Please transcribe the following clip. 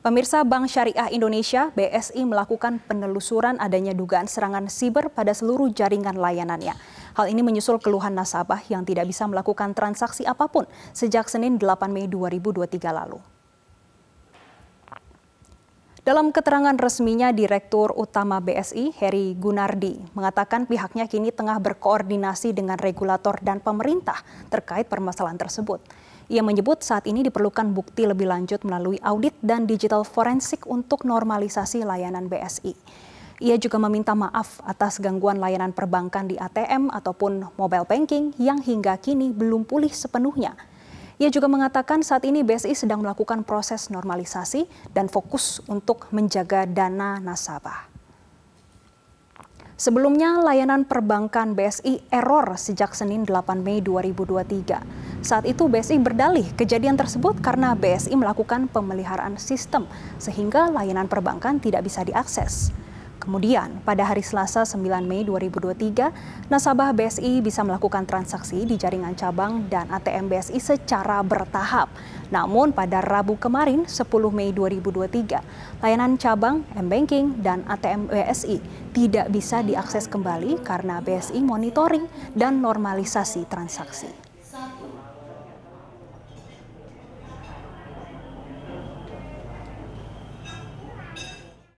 Pemirsa Bank Syariah Indonesia BSI melakukan penelusuran adanya dugaan serangan siber pada seluruh jaringan layanannya. Hal ini menyusul keluhan nasabah yang tidak bisa melakukan transaksi apapun sejak Senin 8 Mei 2023 lalu. Dalam keterangan resminya, Direktur Utama BSI Heri Gunardi mengatakan pihaknya kini tengah berkoordinasi dengan regulator dan pemerintah terkait permasalahan tersebut. Ia menyebut saat ini diperlukan bukti lebih lanjut melalui audit dan digital forensik untuk normalisasi layanan BSI. Ia juga meminta maaf atas gangguan layanan perbankan di ATM ataupun mobile banking yang hingga kini belum pulih sepenuhnya. Ia juga mengatakan saat ini BSI sedang melakukan proses normalisasi dan fokus untuk menjaga dana nasabah. Sebelumnya, layanan perbankan BSI error sejak Senin 8 Mei 2023. Saat itu BSI berdalih kejadian tersebut karena BSI melakukan pemeliharaan sistem sehingga layanan perbankan tidak bisa diakses. Kemudian, pada hari Selasa 9 Mei 2023, nasabah BSI bisa melakukan transaksi di jaringan cabang dan ATM BSI secara bertahap. Namun pada Rabu kemarin 10 Mei 2023, layanan cabang M-Banking dan ATM BSI tidak bisa diakses kembali karena BSI monitoring dan normalisasi transaksi.